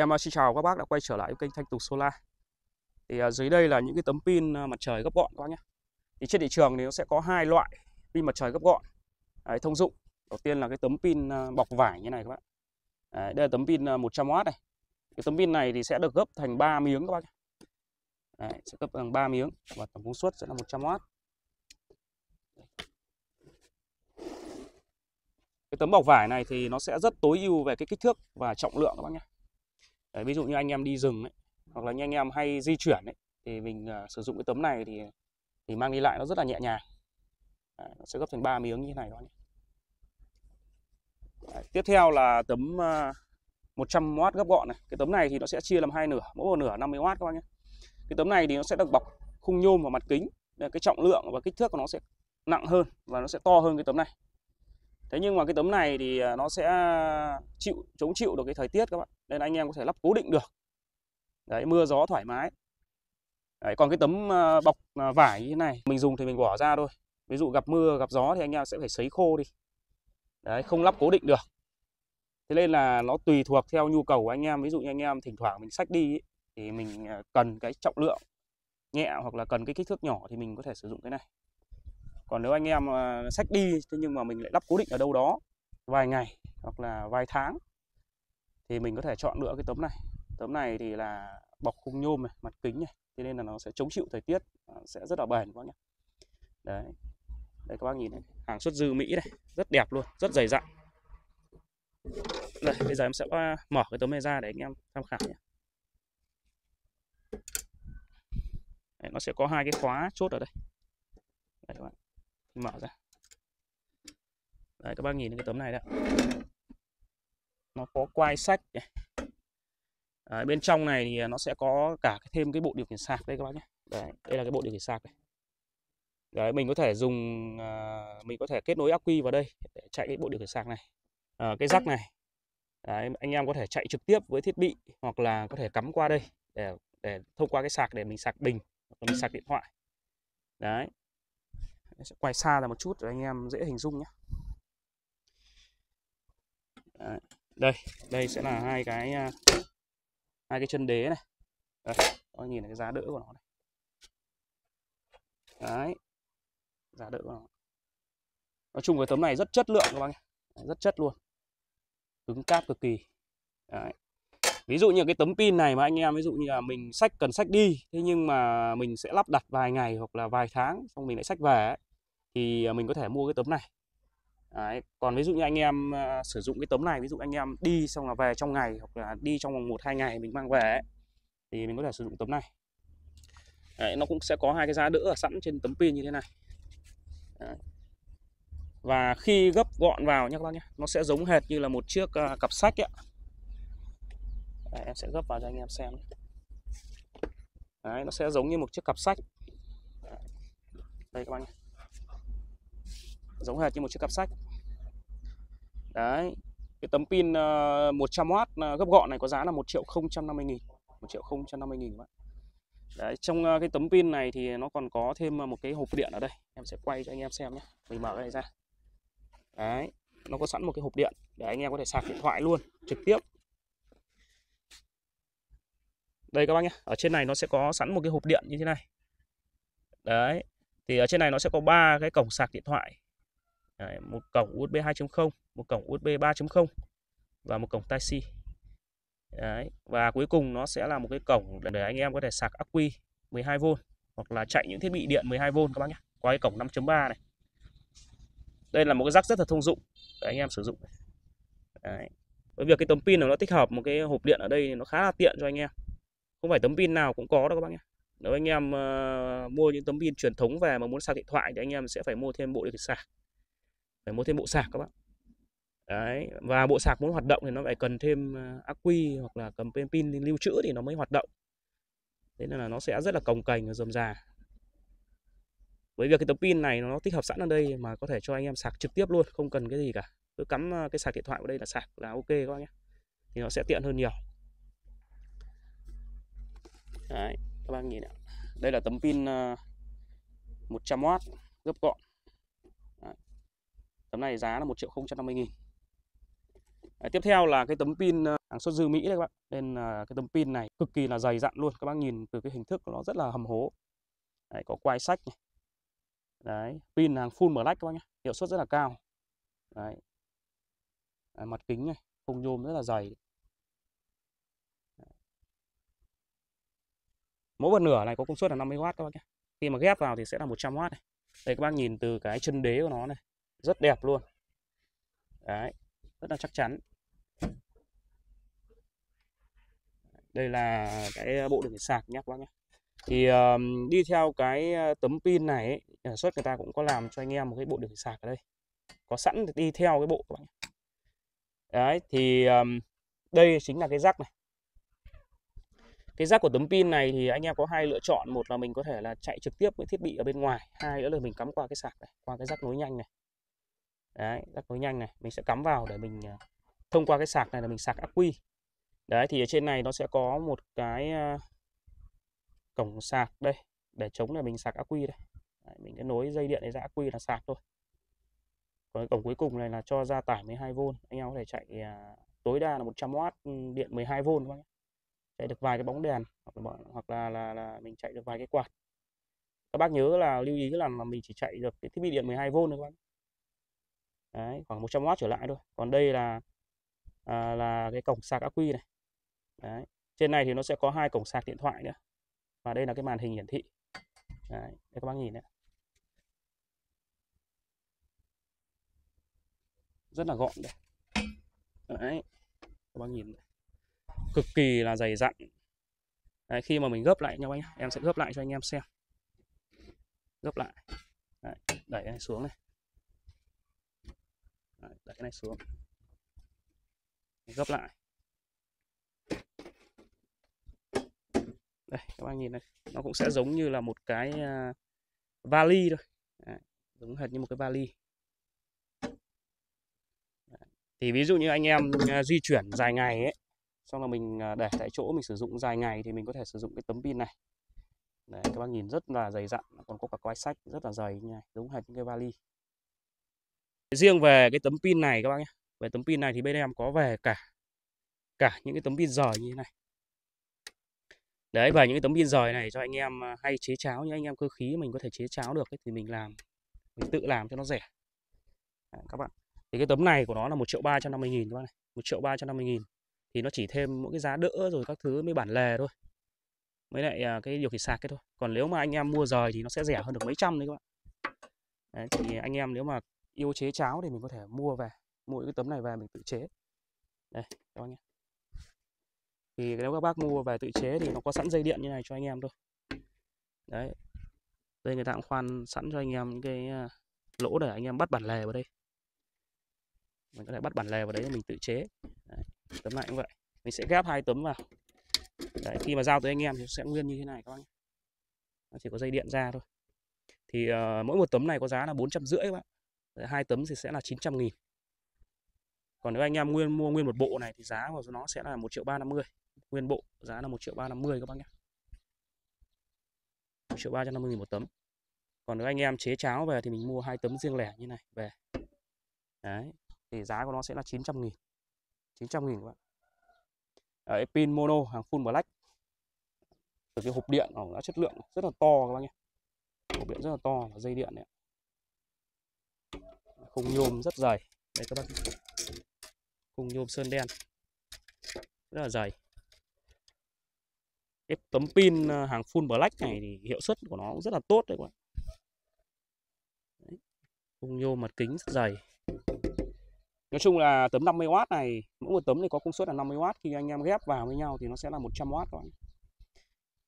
Em ờ, xin chào các bác đã quay trở lại kênh Thanh Tùng Solar. Thì ờ, dưới đây là những cái tấm pin ờ, mặt trời gấp gọn các bác nhé. Thì trên thị trường thì nó sẽ có hai loại pin mặt trời gấp gọn Đấy, thông dụng. Đầu tiên là cái tấm pin bọc vải như này các bác. Đấy, đây là tấm pin 100W này. Cái tấm pin này thì sẽ được gấp thành 3 miếng các bác nhé. Đấy, sẽ gấp thành 3 miếng và tổng công suất sẽ là 100W. Cái tấm bọc vải này thì nó sẽ rất tối ưu về cái kích thước và trọng lượng các bác nhé. Đấy, ví dụ như anh em đi rừng ấy, hoặc là như anh em hay di chuyển ấy, thì mình uh, sử dụng cái tấm này thì thì mang đi lại nó rất là nhẹ nhàng Đấy, nó sẽ gấp thành 3 miếng như thế này đó nhé. Đấy, tiếp theo là tấm uh, à, 100W gấp gọn này cái tấm này thì nó sẽ chia làm hai nửa mỗi một nửa 50W các bác nhé cái tấm này thì nó sẽ được bọc khung nhôm và mặt kính cái trọng lượng và kích thước của nó sẽ nặng hơn và nó sẽ to hơn cái tấm này thế nhưng mà cái tấm này thì à, nó sẽ chịu chống chịu được cái thời tiết các bạn nên anh em có thể lắp cố định được đấy mưa gió thoải mái đấy, còn cái tấm à, bọc à, vải như thế này mình dùng thì mình bỏ ra thôi ví dụ gặp mưa gặp gió thì anh em sẽ phải sấy khô đi đấy không lắp cố định được thế nên là nó tùy thuộc theo nhu cầu của anh em ví dụ như anh em thỉnh thoảng mình sách đi ấy, thì mình cần cái trọng lượng nhẹ hoặc là cần cái kích thước nhỏ thì mình có thể sử dụng cái này còn nếu anh em sách ờ, đi thế nhưng mà mình lại lắp cố định ở đâu đó vài ngày hoặc là vài tháng thì mình có thể chọn lựa cái tấm này tấm này thì là bọc khung nhôm này mặt kính này thế nên là nó sẽ chống chịu thời tiết ờ, sẽ rất là bền các nhé đấy đây các bác nhìn này hàng xuất dư mỹ này rất đẹp luôn rất dày dặn đây bây giờ em sẽ ờ, mở cái tấm này ra để anh em tham khảo nhé đấy, nó sẽ có hai cái khóa chốt ở đây đấy các bạn mở ra đấy các bác nhìn cái tấm này đó nó có quai sách này. Đấy, bên trong này thì nó sẽ có cả thêm cái bộ điều khiển sạc đây các bác nhé đấy, đây là cái bộ điều khiển sạc này đấy mình có thể dùng uh, mình có thể kết nối ắc quy vào đây để chạy cái bộ điều khiển sạc này uh, cái rắc này đấy, anh em có thể chạy trực tiếp với thiết bị hoặc là có thể cắm qua đây để để thông qua cái sạc để mình sạc bình hoặc mình sạc điện thoại đấy Em sẽ quay xa ra một chút để anh em dễ hình dung nhé. đây, đây sẽ là hai cái à, hai cái chân đế này. Đây, các nhìn cái giá đỡ của nó này. Đấy. Giá đỡ của nó. Nói chung cái tấm này rất chất lượng các bác nhé. Rất chất luôn. Cứng cáp cực kỳ. Đấy. Ví dụ như cái tấm pin này mà anh em ví dụ như là mình sách cần sách đi Thế nhưng mà mình sẽ lắp đặt vài ngày hoặc là vài tháng Xong mình lại sách về ấy thì à, mình có thể mua cái tấm này Đấy. còn ví dụ như anh em à, sử dụng cái tấm này ví dụ anh em đi xong là về trong ngày hoặc là đi trong vòng một hai ngày mình mang về ấy, thì mình có thể sử dụng tấm này Đấy, nó cũng sẽ có hai cái giá đỡ ở sẵn trên tấm pin như thế này Đấy. và khi gấp gọn vào nhé các bác nhé nó sẽ giống hệt như là một chiếc à, cặp sách ấy. Đấy, em sẽ gấp vào cho anh em xem Đấy, nó sẽ giống như một chiếc cặp sách đây các bạn nhé giống hệt như một chiếc cặp sách đấy cái tấm pin 100W ờ, ờ, gấp gọn này có giá là 1 triệu 050 nghìn 1 triệu 050 nghìn các bạn Đấy, trong ờ, cái tấm pin này thì nó còn có thêm một cái hộp điện ở đây Em sẽ quay cho anh em xem nhé Mình mở cái này ra Đấy, nó có sẵn một cái hộp điện Để anh em có thể sạc điện thoại luôn, trực tiếp Đây các bác nhé, ở trên này nó sẽ có sẵn một cái hộp điện như thế này Đấy, thì ở trên này nó sẽ có ba cái cổng sạc điện thoại Đấy, một cổng USB 2.0, một cổng USB 3.0 và một cổng Type-C. Đấy, và cuối cùng nó sẽ là một cái cổng để anh em có thể sạc ắc quy 12V hoặc là chạy những thiết bị điện 12V các bác nhé. Có cái cổng 5.3 này. Đây là một cái rắc rất là thông dụng để anh em sử dụng. Đấy. Với việc cái tấm pin nó tích hợp một cái hộp điện ở đây thì nó khá là tiện cho anh em. Không phải tấm pin nào cũng có đâu các bác nhé. Nếu anh em uh, mua những tấm pin truyền thống về mà muốn sạc điện thoại thì anh em sẽ phải mua thêm bộ điều sạc phải mua thêm bộ sạc các bạn đấy và bộ sạc muốn hoạt động thì nó phải cần thêm ắc à, quy hoặc là cầm pin pin lưu trữ thì nó mới hoạt động thế nên là nó sẽ rất là cồng cành và rườm rà với việc cái tấm pin này nó tích hợp sẵn ở đây mà có thể cho anh em sạc trực tiếp luôn không cần cái gì cả cứ cắm à, cái sạc điện thoại vào đây là sạc là ok các bạn nhé thì nó sẽ tiện hơn nhiều đấy các bạn nhìn ạ đây là tấm pin 100W à, gấp gọn Tấm này giá là 1 triệu 050 nghìn Đấy, Tiếp theo là cái tấm pin ờ, hàng xuất dư Mỹ đây các bạn Nên là ờ, cái tấm pin này cực kỳ là dày dặn luôn Các bác nhìn từ cái hình thức nó rất là hầm hố Đấy, Có quai sách này Đấy, pin hàng full black các bác nhé Hiệu suất rất là cao Đấy. Đấy, Mặt kính này, khung nhôm rất là dày Mỗi bật nửa này có công suất là 50W các bác nhé Khi mà ghép vào thì sẽ là 100W này Đây các bác nhìn từ cái chân đế của nó này rất đẹp luôn đấy rất là chắc chắn đây là cái bộ đựng sạc nhé các bác nhé thì um, đi theo cái tấm pin này sản xuất người ta cũng có làm cho anh em một cái bộ đựng sạc ở đây có sẵn thì đi theo cái bộ các bạn đấy thì um, đây chính là cái rắc này cái rắc của tấm pin này thì anh em có hai lựa chọn một là mình có thể là chạy trực tiếp với thiết bị ở bên ngoài hai nữa là mình cắm qua cái sạc này qua cái rắc nối nhanh này đấy rắc nối nhanh này mình sẽ cắm vào để mình ờ, thông qua cái sạc này là mình sạc ắc quy đấy thì ở trên này nó sẽ có một cái ờ, cổng sạc đây để chống là mình sạc ắc quy đây đấy, mình cứ nối dây điện để ra ắc quy là sạc thôi còn cái cổng cuối cùng này là cho ra tải 12V anh em có thể chạy ờ, tối đa là 100W ừ, điện 12V các chạy được vài cái bóng đèn hoặc là, hoặc là, là là mình chạy được vài cái quạt các bác nhớ là lưu ý là, là mình chỉ chạy được cái thiết bị điện 12V thôi các bác Đấy, khoảng 100W trở lại thôi còn đây là à, là cái cổng sạc ắc quy này Đấy. trên này thì nó sẽ có hai cổng sạc điện thoại nữa và đây là cái màn hình hiển thị Đấy, để các bác nhìn này. rất là gọn đây đấy các bác nhìn này. cực kỳ là dày dặn đấy, khi mà mình gấp lại nhau anh em sẽ gấp lại cho anh em xem gấp lại đấy, đẩy xuống này đặt cái này xuống gấp lại đây các bạn nhìn này nó cũng sẽ giống như là một cái à, vali thôi Đấy, giống hệt như một cái vali Đấy, thì ví dụ như anh em à, di chuyển dài ngày ấy xong là mình à, để tại chỗ mình sử dụng dài ngày thì mình có thể sử dụng cái tấm pin này Đấy, các bạn nhìn rất là dày dặn còn có cả quai sách rất là dày như này giống hệt như cái vali riêng về cái tấm pin này các bác nhé về tấm pin này thì bên em có về cả cả những cái tấm pin giỏi như thế này đấy và những cái tấm pin giỏi này cho anh em à, hay chế cháo như anh em cơ khí mình có thể chế cháo được ấy, thì mình làm mình tự làm cho nó rẻ đấy, các bạn thì cái tấm này của nó là một triệu ba trăm năm mươi nghìn các bạn này một triệu ba trăm năm mươi nghìn thì nó chỉ thêm mỗi cái giá đỡ rồi các thứ mới bản lề thôi mới lại à, cái điều khiển sạc cái thôi còn nếu mà anh em mua rời thì nó sẽ rẻ hơn được mấy trăm đấy các bạn đấy, thì anh em nếu mà yêu chế cháo thì mình có thể mua về mua cái tấm này về mình tự chế đây các anh em thì nếu các bác mua về tự chế thì nó có sẵn dây điện như này cho anh em thôi đấy đây người ta cũng khoan sẵn cho anh em những cái à, lỗ để anh em bắt bản lề vào đây mình có thể bắt bản lề vào đấy mình tự chế đấy. tấm này cũng vậy mình sẽ ghép hai tấm vào đấy, khi mà giao tới anh em thì sẽ nguyên như thế này các bác nó chỉ có dây điện ra thôi thì uh, mỗi một tấm này có giá là bốn trăm rưỡi các bạn hai tấm thì sẽ là 900 nghìn còn nếu anh em nguyên mua nguyên một bộ này thì giá của nó sẽ là 1 triệu 350 nguyên bộ giá là 1 triệu 350 các bác nhé 1 triệu 350 nghìn một tấm còn nếu anh em chế cháo về thì mình mua hai tấm riêng lẻ như này về đấy thì giá của nó sẽ là 900 nghìn 900 nghìn các bạn đấy, pin mono hàng full black từ cái hộp điện nó đã chất lượng rất là to các bác nhé hộp điện rất là to và dây điện này khung nhôm rất dày đây các bác khung nhôm sơn đen rất là dày cái tấm pin à, hàng full black này thì hiệu suất của nó cũng rất là tốt đấy các bạn khung nhôm mặt kính rất dày Nói chung là tấm 50W này, mỗi một tấm này có công suất là 50W khi anh em ghép vào với nhau thì nó sẽ là 100W các bạn.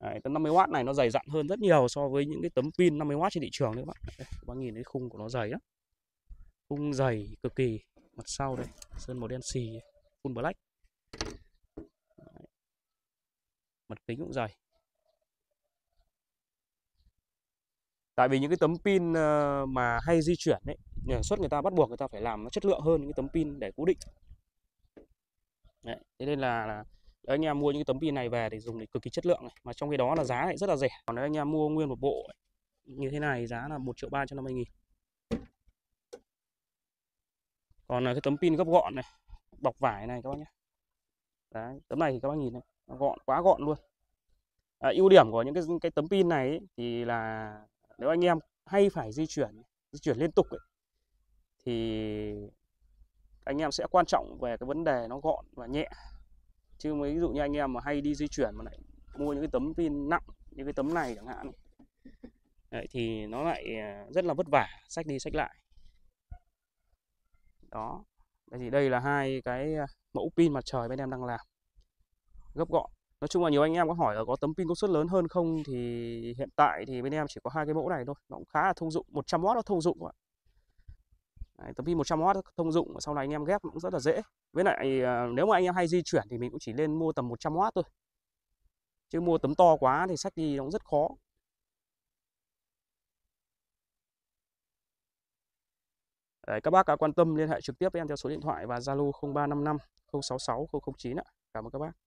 Đấy, tấm 50W này nó dày dặn hơn rất nhiều so với những cái tấm pin 50W trên thị trường đấy các bạn. Các bạn nhìn thấy khung của nó dày lắm khung dày cực kỳ mặt sau đây sơn màu đen xì full black Đấy. mặt kính cũng dày tại vì những cái tấm pin ờ, mà hay di chuyển đấy nhà xuất người ta bắt buộc người ta phải làm nó chất lượng hơn những cái tấm pin để cố định đấy. thế nên là, là anh em mua những cái tấm pin này về thì dùng thì cực kỳ chất lượng này mà trong khi đó là giá lại rất là rẻ còn nếu anh em mua nguyên một bộ ấy, như thế này giá là một triệu ba trăm năm mươi nghìn còn là cái tấm pin gấp gọn này bọc vải này các bác nhé Đấy, tấm này thì các bác nhìn này nó gọn quá gọn luôn à, ưu điểm của những cái cái tấm pin này ấy, thì là nếu anh em hay phải di chuyển di chuyển liên tục ấy, thì anh em sẽ quan trọng về cái vấn đề nó gọn và nhẹ chứ ví dụ như anh em mà hay đi di chuyển mà lại mua những cái tấm pin nặng như cái tấm này chẳng hạn Đấy, thì nó lại à, rất là vất vả sách đi sách lại đó Vậy thì đây là hai cái à, mẫu pin mặt trời bên em đang làm gấp gọn nói chung là nhiều anh em có hỏi là có tấm pin công suất lớn hơn không thì hiện tại thì bên em chỉ có hai cái mẫu này thôi nó cũng khá là thông dụng 100W nó thông dụng ạ Đấy, tấm pin 100W thông dụng sau này anh em ghép cũng rất là dễ với lại à, nếu mà anh em hay di chuyển thì mình cũng chỉ nên mua tầm 100W thôi chứ mua tấm to quá thì sách đi nó cũng rất khó Đấy, các bác đã quan tâm liên hệ trực tiếp với em theo số điện thoại và Zalo 0355 066 009 ạ. Cảm ơn các bác.